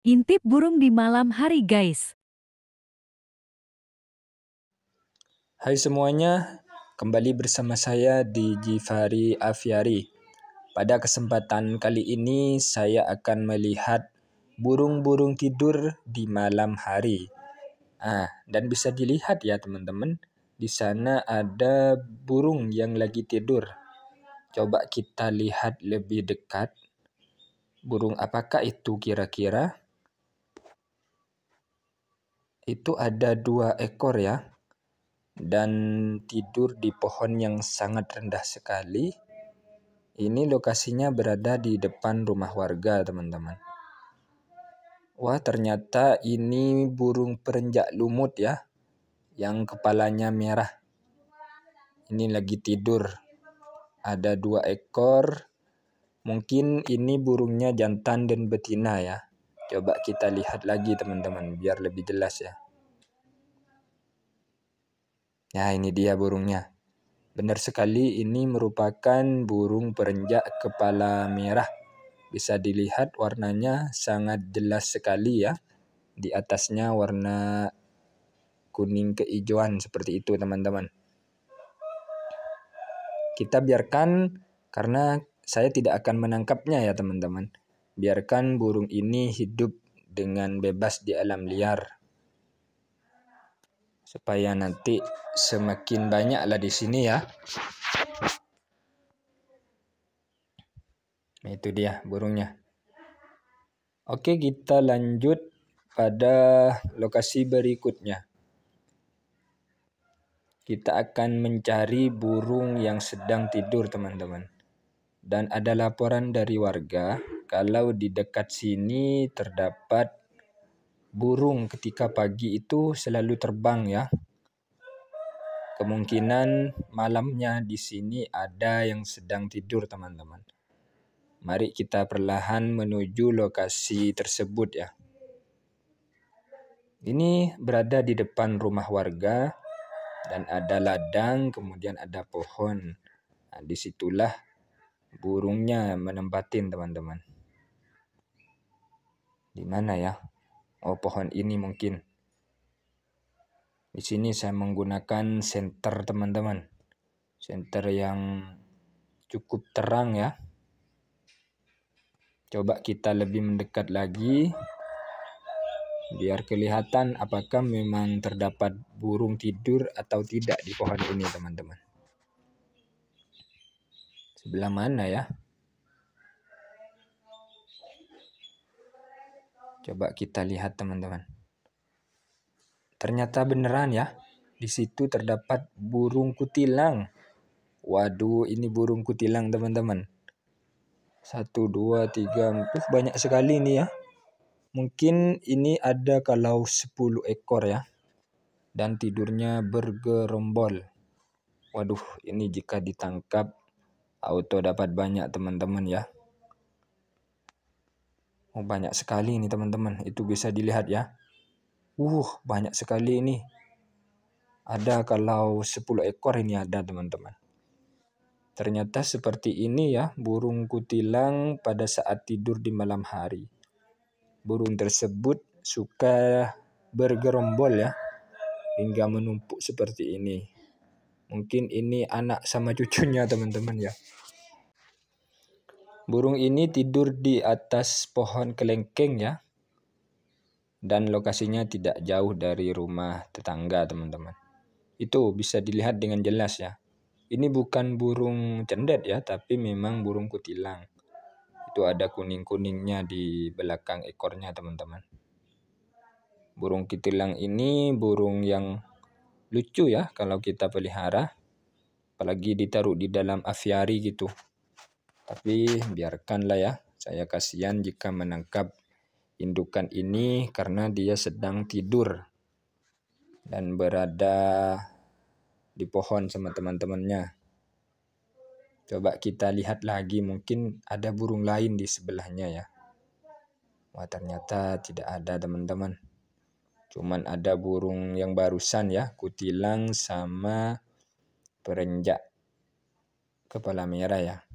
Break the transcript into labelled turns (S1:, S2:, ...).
S1: Intip burung di malam hari, guys. Hai semuanya, kembali bersama saya di Jifari Aviari. Pada kesempatan kali ini, saya akan melihat burung-burung tidur di malam hari. Ah, dan bisa dilihat ya, teman-teman, di sana ada burung yang lagi tidur. Coba kita lihat lebih dekat. Burung apakah itu kira-kira? itu ada dua ekor ya dan tidur di pohon yang sangat rendah sekali. Ini lokasinya berada di depan rumah warga, teman-teman. Wah, ternyata ini burung perenjak lumut ya, yang kepalanya merah. Ini lagi tidur. Ada dua ekor. Mungkin ini burungnya jantan dan betina ya. Coba kita lihat lagi teman-teman biar lebih jelas ya. Nah ini dia burungnya. Benar sekali ini merupakan burung perenjak kepala merah. Bisa dilihat warnanya sangat jelas sekali ya. Di atasnya warna kuning keijauan seperti itu teman-teman. Kita biarkan karena saya tidak akan menangkapnya ya teman-teman. Biarkan burung ini hidup dengan bebas di alam liar. Supaya nanti semakin banyaklah di sini ya. itu dia burungnya. Oke, kita lanjut pada lokasi berikutnya. Kita akan mencari burung yang sedang tidur, teman-teman dan ada laporan dari warga kalau di dekat sini terdapat burung ketika pagi itu selalu terbang ya. Kemungkinan malamnya di sini ada yang sedang tidur teman-teman. Mari kita perlahan menuju lokasi tersebut ya. Ini berada di depan rumah warga dan ada ladang, kemudian ada pohon. Nah, disitulah burungnya menempatin teman-teman. Di mana ya? Oh pohon ini mungkin. Di sini saya menggunakan senter teman-teman. Senter yang cukup terang ya. Coba kita lebih mendekat lagi biar kelihatan apakah memang terdapat burung tidur atau tidak di pohon ini teman-teman. Sebelah mana ya? Coba kita lihat teman-teman. Ternyata beneran ya. Di situ terdapat burung kutilang. Waduh, ini burung kutilang teman-teman. Satu, dua, tiga, empat. Uh, banyak sekali ini ya. Mungkin ini ada kalau 10 ekor ya. Dan tidurnya bergerombol. Waduh, ini jika ditangkap auto dapat banyak teman-teman ya oh banyak sekali ini teman-teman itu bisa dilihat ya uh banyak sekali ini ada kalau 10 ekor ini ada teman-teman ternyata seperti ini ya burung kutilang pada saat tidur di malam hari burung tersebut suka bergerombol ya hingga menumpuk seperti ini Mungkin ini anak sama cucunya teman-teman ya. Burung ini tidur di atas pohon kelengkeng ya. Dan lokasinya tidak jauh dari rumah tetangga teman-teman. Itu bisa dilihat dengan jelas ya. Ini bukan burung cendet ya, tapi memang burung kutilang. Itu ada kuning-kuningnya di belakang ekornya teman-teman burung kutilang ini burung yang lucu ya kalau kita pelihara apalagi ditaruh di dalam aviari gitu tapi biarkanlah ya saya kasihan jika menangkap indukan ini karena dia sedang tidur dan berada di pohon sama teman-temannya coba kita lihat lagi mungkin ada burung lain di sebelahnya ya wah ternyata tidak ada teman-teman Cuman ada burung yang barusan ya, kutilang sama perenjak kepala merah ya.